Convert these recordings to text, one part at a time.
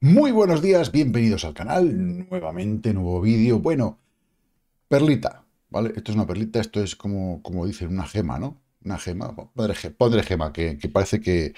Muy buenos días, bienvenidos al canal, nuevamente nuevo vídeo, bueno, perlita, ¿vale? Esto es una perlita, esto es como, como dicen, una gema, ¿no? Una gema, padre gema, que, parece que,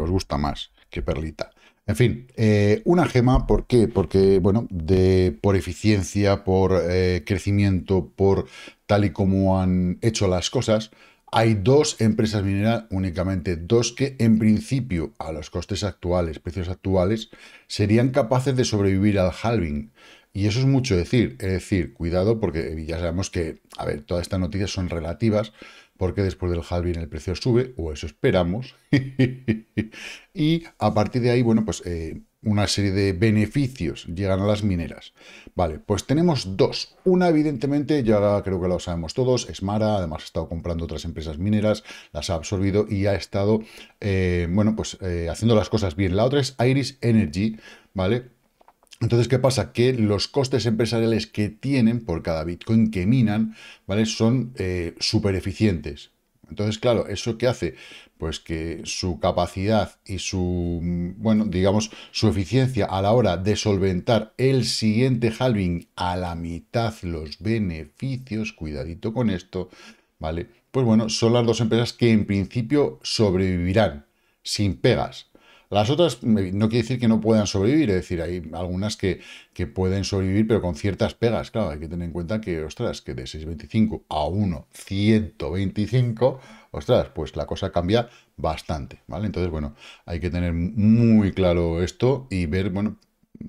os gusta más que perlita. En fin, eh, una gema, ¿por qué? Porque, bueno, de, por eficiencia, por eh, crecimiento, por tal y como han hecho las cosas, hay dos empresas mineras únicamente, dos que en principio a los costes actuales, precios actuales, serían capaces de sobrevivir al halving. Y eso es mucho decir, es decir, cuidado porque ya sabemos que, a ver, todas estas noticias son relativas, porque después del halving el precio sube, o eso esperamos, y a partir de ahí, bueno, pues eh, una serie de beneficios llegan a las mineras. Vale, pues tenemos dos. Una, evidentemente, ya creo que lo sabemos todos, es Mara, además ha estado comprando otras empresas mineras, las ha absorbido y ha estado, eh, bueno, pues eh, haciendo las cosas bien. La otra es Iris Energy, ¿vale? Entonces, ¿qué pasa? Que los costes empresariales que tienen por cada Bitcoin que minan, ¿vale? Son eh, súper eficientes, entonces, claro, ¿eso qué hace? Pues que su capacidad y su, mm, bueno, digamos, su eficiencia a la hora de solventar el siguiente halving a la mitad los beneficios, cuidadito con esto, ¿vale? Pues bueno, son las dos empresas que en principio sobrevivirán sin pegas. Las otras no quiere decir que no puedan sobrevivir, es decir, hay algunas que, pueden sobrevivir, pero con ciertas pegas. Claro, hay que tener en cuenta que, ostras, que de 6,25 a 1,125, ostras, pues la cosa cambia bastante, ¿vale? Entonces, bueno, hay que tener muy claro esto y ver, bueno,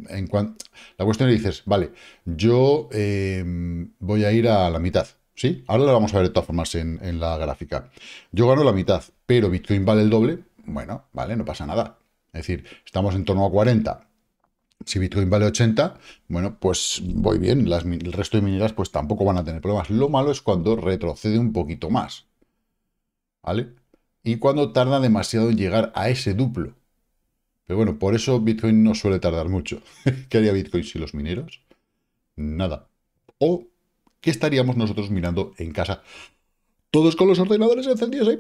en cuanto... La cuestión es, dices, vale, yo em, voy a ir a la mitad, ¿sí? Ahora lo vamos a ver de todas formas en, en la gráfica. Yo gano la mitad, pero Bitcoin vale el doble, bueno, vale, no pasa nada. Es decir, estamos en torno a 40. Si Bitcoin vale 80, bueno, pues voy bien. el resto de mineras pues tampoco van a tener problemas. Lo malo es cuando retrocede un poquito más. ¿Vale? Y cuando tarda demasiado en llegar a ese duplo. Pero bueno, por eso Bitcoin no suele tardar mucho. ¿Qué haría Bitcoin si los mineros? Nada. ¿O qué estaríamos nosotros mirando en casa? Todos con los ordenadores encendidos ahí,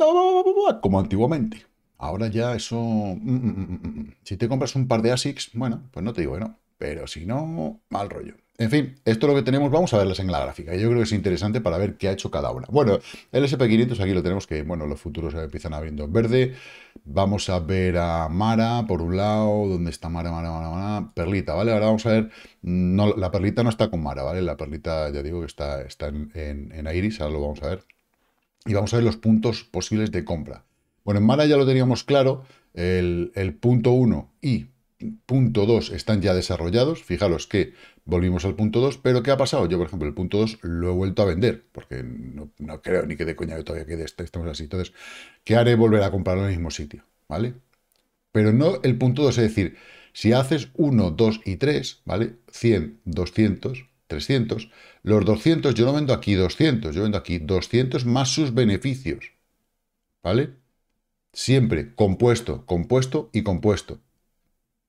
como antiguamente. Ahora ya eso... Mm, mm, mm, si te compras un par de ASICs, bueno, pues no te digo que Pero si no, mal rollo. En fin, esto es lo que tenemos. Vamos a verlas en la gráfica. Yo creo que es interesante para ver qué ha hecho cada una. Bueno, el SP500 aquí lo tenemos que, bueno, los futuros empiezan abriendo en verde. Vamos a ver a Mara, por un lado. ¿Dónde está Mara, Mara, Mara, Mara? Perlita, ¿vale? Ahora vamos a ver... No, la perlita no está con Mara, ¿vale? La perlita, ya digo, que está, está en Iris. Ahora lo vamos a ver. Y vamos a ver los puntos posibles de compra. Bueno, en Mana ya lo teníamos claro, el, punto 1 y punto 2 están ya desarrollados, fijaros que volvimos al punto 2, pero ¿qué ha pasado? Yo, por ejemplo, el punto 2 lo he vuelto a vender, porque no, creo ni que de coña yo todavía quede esto, estamos así. Entonces, ¿qué haré? Volver a comprarlo en el mismo sitio, ¿vale? Pero no el punto 2, es decir, si haces 1, 2 y 3, ¿vale? 100, 200, 300, los 200 yo no vendo aquí 200, yo vendo aquí 200 más sus beneficios, ¿vale? Siempre compuesto, compuesto y compuesto.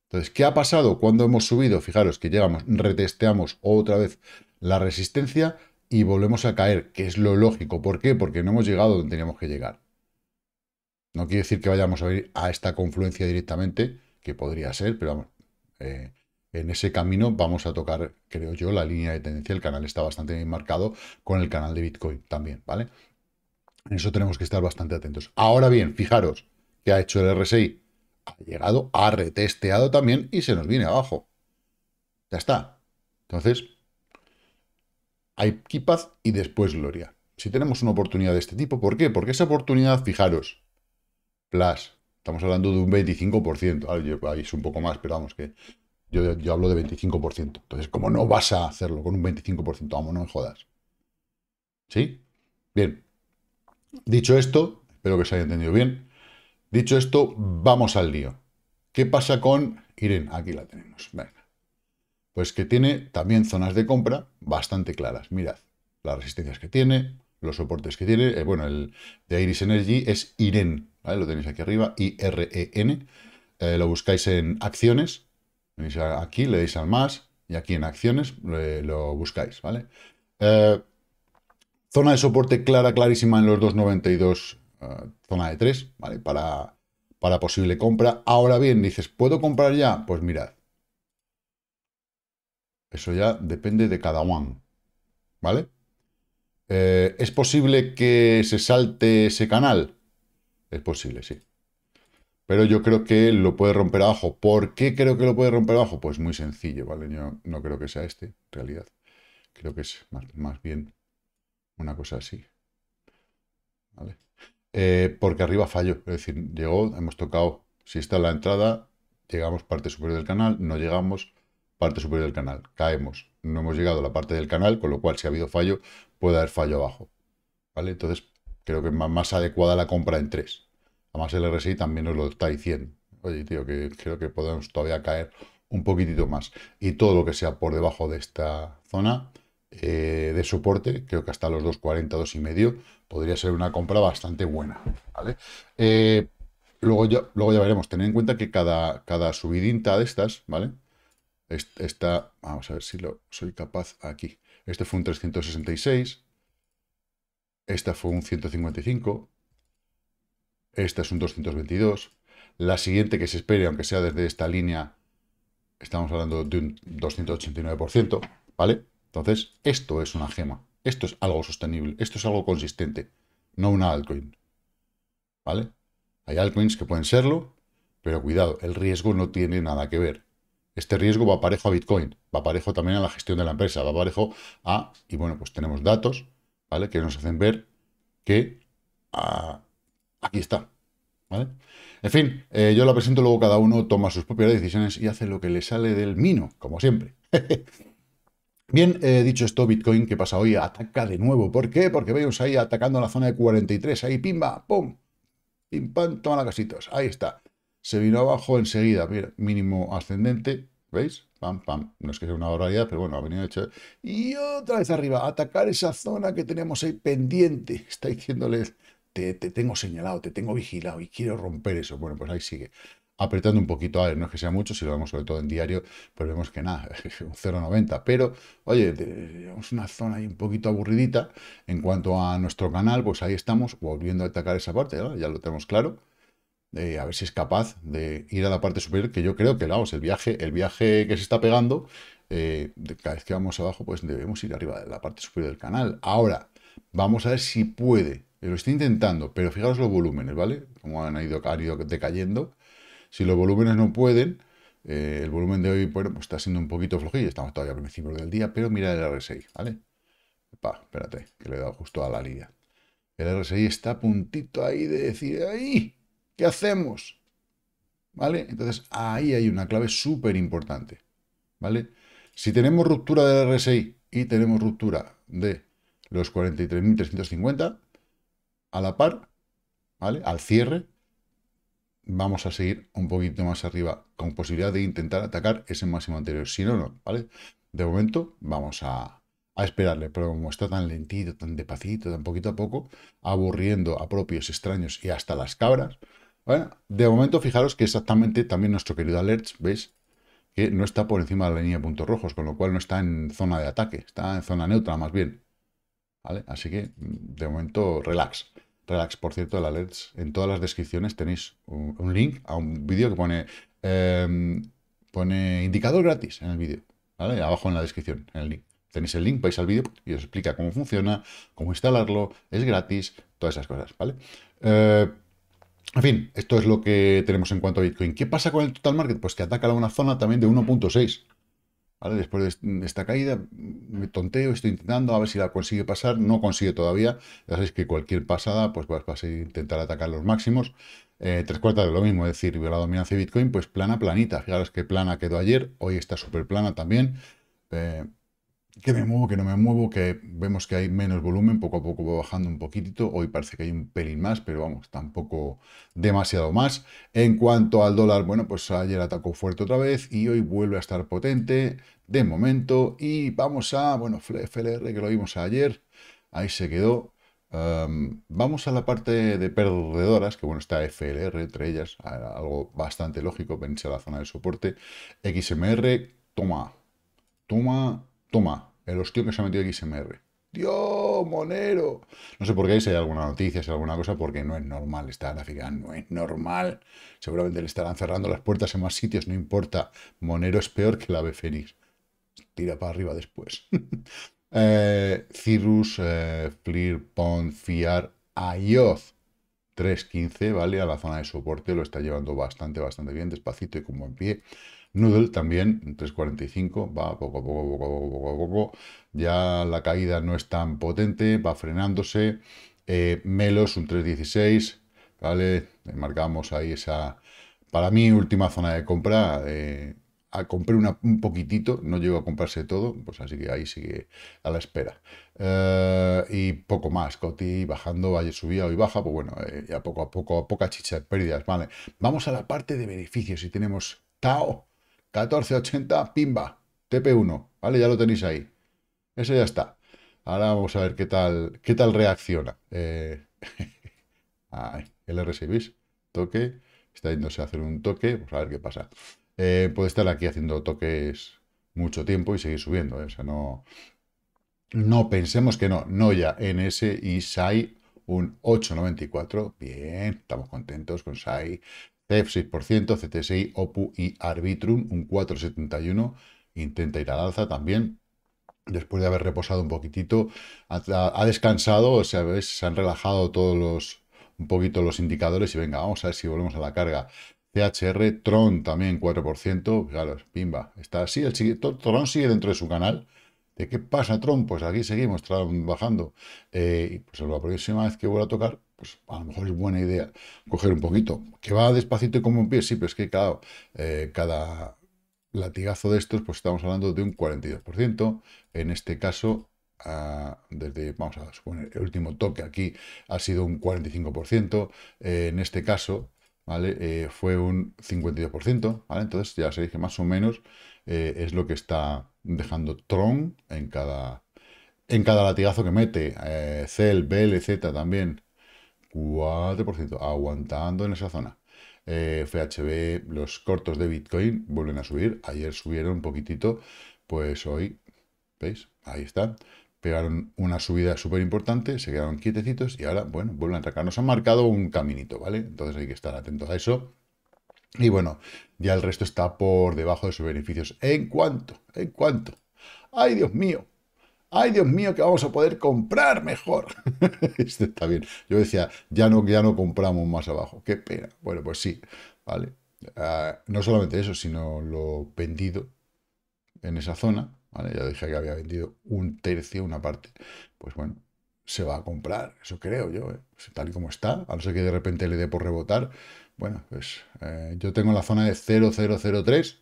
Entonces, ¿qué ha pasado cuando hemos subido? Fijaros que llegamos, retesteamos otra vez la resistencia y volvemos a caer, que es lo lógico. ¿Por qué? Porque no hemos llegado donde teníamos que llegar. No quiere decir que vayamos a ir a esta confluencia directamente, que podría ser, pero vamos, eh, en ese camino vamos a tocar, creo yo, la línea de tendencia. El canal está bastante bien marcado con el canal de Bitcoin también, ¿vale? En eso tenemos que estar bastante atentos. Ahora bien, fijaros ¿qué ha hecho el RSI. Ha llegado, ha retesteado también y se nos viene abajo. Ya está. Entonces, hay Kipaz y después Gloria. Si tenemos una oportunidad de este tipo, ¿por qué? Porque esa oportunidad, fijaros, Plus, estamos hablando de un 25%. Ahí es un poco más, pero vamos, que yo, yo, hablo de 25%. Entonces, como no vas a hacerlo con un 25%, vamos, no me jodas. ¿Sí? Bien, Dicho esto, espero que se haya entendido bien. Dicho esto, vamos al lío. ¿Qué pasa con Irene? Aquí la tenemos. Venga. Pues que tiene también zonas de compra bastante claras. Mirad las resistencias que tiene, los soportes que tiene. Eh, bueno, el de Iris Energy es IREN, Lo tenéis aquí arriba, I-R-E-N. Eh, lo buscáis en acciones. aquí, le dais al más y aquí en acciones eh, lo buscáis, ¿vale? Zona de soporte clara, clarísima en los 2.92, eh, zona de 3, ¿vale? Para, para posible compra. Ahora bien, dices, ¿puedo comprar ya? Pues mirad. Eso ya depende de cada one, ¿vale? Eh, ¿Es posible que se salte ese canal? Es posible, sí. Pero yo creo que lo puede romper abajo. ¿Por qué creo que lo puede romper abajo? Pues muy sencillo, ¿vale? Yo no creo que sea este, en realidad. Creo que es más, más bien una cosa así. Eh, porque arriba fallo, es decir, llegó, hemos tocado, si está la entrada, llegamos parte superior del canal, no llegamos parte superior del canal, caemos, no hemos llegado a la parte del canal, con lo cual si ha habido fallo, puede haber fallo abajo, ¿vale? Entonces creo que es más, adecuada la compra en 3. Además el RSI también nos lo está diciendo. Oye, tío, que creo que podemos todavía caer un poquitito más. Y todo lo que sea por debajo de esta zona, eh, de soporte, creo que hasta los 2,40, medio podría ser una compra bastante buena. ¿vale? Eh, luego, ya, luego ya veremos, tener en cuenta que cada, cada subidinta de estas, ¿vale? Esta, vamos a ver si lo soy capaz aquí. Este fue un 366, esta fue un 155, esta es un 222, la siguiente que se espere, aunque sea desde esta línea, estamos hablando de un 289%, ¿vale? Entonces, esto es una gema. Esto es algo sostenible. Esto es algo consistente. No una altcoin. ¿Vale? Hay altcoins que pueden serlo, pero cuidado, el riesgo no tiene nada que ver. Este riesgo va parejo a Bitcoin, va parejo también a la gestión de la empresa, va parejo a... Y bueno, pues tenemos datos, ¿vale? Que nos hacen ver que ah, aquí está, ¿vale? En fin, eh, yo la presento, luego cada uno toma sus propias decisiones y hace lo que le sale del mino, como siempre. Bien, eh, dicho esto, Bitcoin, ¿qué pasa hoy? Ataca de nuevo. ¿Por qué? Porque vemos ahí atacando la zona de 43. Ahí, pimba, pum. Pim, pam, toma la casitos. Ahí está. Se vino abajo enseguida. Mira, mínimo ascendente. ¿Veis? Pam, pam. No es que sea una barbaridad, pero bueno, ha venido hecho. Y otra vez arriba. Atacar esa zona que tenemos ahí pendiente. Está diciéndoles, te, te tengo señalado, te tengo vigilado y quiero romper eso. Bueno, pues ahí sigue apretando un poquito, a no es que sea mucho, si lo vemos sobre todo en diario, pues vemos que nada, un 0,90, pero oye, tenemos una zona ahí un poquito aburridita en cuanto a nuestro canal, pues ahí estamos volviendo a atacar esa parte, ya lo tenemos claro, a ver si es capaz de ir a la parte superior, que yo creo que, vamos, el viaje, el viaje que se está pegando, eh, cada vez que vamos abajo, pues debemos ir arriba de la parte superior del canal. Ahora, vamos a ver si puede, lo estoy intentando, pero fijaros los volúmenes, ¿vale? Como han ido, han ido decayendo, si los volúmenes no pueden, eh, el volumen de hoy pues está siendo un poquito flojillo, estamos todavía a principio del día, pero mira el RSI, ¿vale? espérate, que le he dado justo a la línea. El RSI está a puntito ahí de decir, ¡ahí! ¿Qué hacemos? ¿Vale? Entonces ahí hay una clave súper importante, ¿vale? Si tenemos ruptura del RSI y tenemos ruptura de los 43.350 a la par, ¿vale? Al cierre, vamos a seguir un poquito más arriba con posibilidad de intentar atacar ese máximo anterior. Si no, no, ¿vale? De momento vamos a, a esperarle, pero como está tan lentito, tan despacito, tan poquito a poco, aburriendo a propios extraños y hasta las cabras, bueno, de momento fijaros que exactamente también nuestro querido Alerts, ¿veis? Que no está por encima de la línea de puntos rojos, con lo cual no está en zona de ataque, está en zona neutra más bien. ¿Vale? Así que, de momento, relax. Relax, por cierto, el la e en todas las descripciones tenéis un, link a un vídeo que pone, em, pone indicador gratis en el vídeo, ¿vale? Abajo en la descripción, en el link. Tenéis el link, vais al vídeo y os explica cómo funciona, cómo instalarlo, es gratis, todas esas cosas, ¿vale? Eh, en fin, esto es lo que tenemos en cuanto a Bitcoin. ¿Qué pasa con el total market? Pues que ataca a una zona también de 1.6. Después de esta caída, me tonteo, estoy intentando a ver si la consigue pasar, no consigue todavía, ya sabéis que cualquier pasada, pues vas, pues, a pues, eh, intentar atacar los máximos, eh, tres cuartas de lo mismo, es decir, la dominancia de Bitcoin, pues plana, planita, fijaros que plana quedó ayer, hoy está súper plana también, eh, que me muevo, que no me muevo, que vemos que hay menos volumen, poco a poco va bajando un poquitito, hoy parece que hay un pelín más, pero vamos, tampoco demasiado más. En cuanto al dólar, bueno, pues ayer atacó fuerte otra vez y hoy vuelve a estar potente de momento y vamos a, bueno, FLR que lo vimos ayer, ahí se quedó. vamos a la parte de perdedoras, que bueno, está FLR entre ellas, algo bastante lógico, venirse a la zona de soporte. XMR, toma, toma, toma, el hostio que se ha metido XMR. ¡Dios, Monero! No sé por qué, si hay alguna noticia, si hay alguna cosa, porque no es normal esta gráfica, no es normal. Seguramente le estarán cerrando las puertas en más sitios, no importa. Monero es peor que la ave Tira para arriba después. Eh, Cirrus, eh, Flir, Pond, Fiar, Ayoz. 3.15, ¿vale? A la zona de soporte lo está llevando bastante, bastante bien, despacito y como en pie. Noodle también, 3.45, va poco a poco, poco a poco, poco a poco. Ya la caída no es tan potente, va frenándose. Eh, Melos, un 3.16, ¿vale? Marcamos ahí esa, para mí, última zona de compra. Eh, a compré un poquitito, no llego a comprarse todo, pues así que ahí sigue a la espera. Eh, y poco más, Coti bajando, vaya subía, hoy baja, pues bueno, ya poco a poco, a poca chicha de pérdidas, ¿vale? Vamos a la parte de beneficios y tenemos Tao, 1480, pimba, TP1, ¿vale? Ya lo tenéis ahí. Eso ya está. Ahora vamos a ver qué tal, qué tal reacciona. Eh... Ay, toque, está yéndose a hacer un toque, vamos pues a ver qué pasa. Eh, puede estar aquí haciendo toques mucho tiempo y seguir subiendo, ¿eh? no, no pensemos que no, no ya, NS y SAI un 8.94, bien, estamos contentos con SAI, cf 6%, CTSI, OPU y Arbitrum, un 4,71%. Intenta ir al alza también. Después de haber reposado un poquitito, ha, descansado, o sea, se han relajado todos los un poquito los indicadores y venga, vamos a ver si volvemos a la carga. CHR, Tron también 4%, claro, pimba, está así, el, Tron sigue dentro de su canal, ¿De qué pasa, Tron? Pues aquí seguimos trabajando. Eh, y pues la próxima vez que vuelva a tocar, pues a lo mejor es buena idea coger un poquito. Que va despacito y como un pie, sí, pero es que claro, eh, cada latigazo de estos, pues estamos hablando de un 42%. En este caso, ah, desde, vamos a suponer, el último toque aquí ha sido un 45%. Eh, en este caso, ¿vale? fue un 52%, ¿vale? Entonces ya sabéis que más o menos eh, es lo que está dejando Tron en cada, en cada latigazo que mete. Eh, Cell, etc. también, 4%, aguantando en esa zona. Eh, FHB, los cortos de Bitcoin vuelven a subir. Ayer subieron un poquitito, pues hoy, ¿veis? Ahí está. Pegaron una subida súper importante, se quedaron quietecitos y ahora, bueno, vuelven a Nos Han marcado un caminito, ¿vale? Entonces hay que estar atentos a eso. Y bueno, ya el resto está por debajo de sus beneficios. ¿En cuánto? ¿En cuánto? ¡Ay, Dios mío! ¡Ay, Dios mío, que vamos a poder comprar mejor! este está bien. Yo decía, ya no, ya no compramos más abajo. ¡Qué pena! Bueno, pues sí, ¿vale? Ah, no solamente eso, sino lo vendido en esa zona, ¿vale? Ya dije que había vendido un tercio, una parte. Pues bueno, se va a comprar, eso creo yo, ¿eh? Pues tal y como está, a no ser que de repente le dé por rebotar, bueno, pues eh, yo tengo la zona de 0003,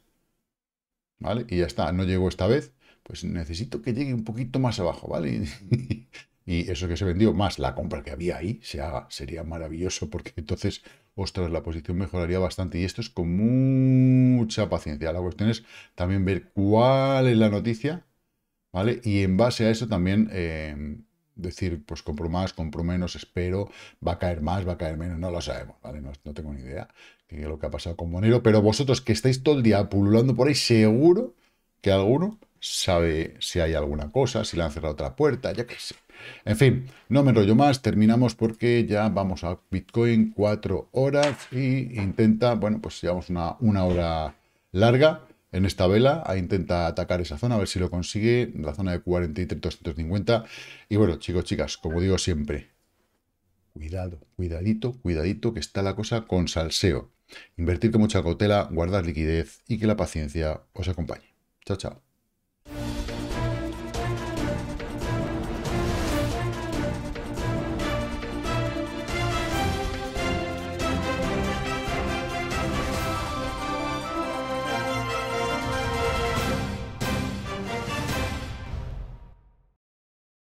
¿vale? Y ya está, no llego esta vez, pues necesito que llegue un poquito más abajo, ¿vale? Y, eso que se vendió, más la compra que había ahí, se haga, sería maravilloso, porque entonces, ostras, la posición mejoraría bastante. Y esto es con mucha paciencia. La cuestión es también ver cuál es la noticia, ¿vale? Y en base a eso también... Eh, decir, pues compro más, compro menos, espero, va a caer más, va a caer menos, no lo sabemos, ¿vale? No, tengo ni idea de lo que ha pasado con Monero, pero vosotros que estáis todo el día pululando por ahí, seguro que alguno sabe si hay alguna cosa, si le han cerrado otra puerta, ya que sé. En fin, no me enrollo más, terminamos porque ya vamos a Bitcoin cuatro horas y intenta, bueno, pues llevamos una, una hora larga, en esta vela, a intenta atacar esa zona, a ver si lo consigue, la zona de 43-250. Y bueno, chicos, chicas, como digo siempre, cuidado, cuidadito, cuidadito, que está la cosa con salseo. Invertir con mucha cautela, guardar liquidez y que la paciencia os acompañe. Chao, chao.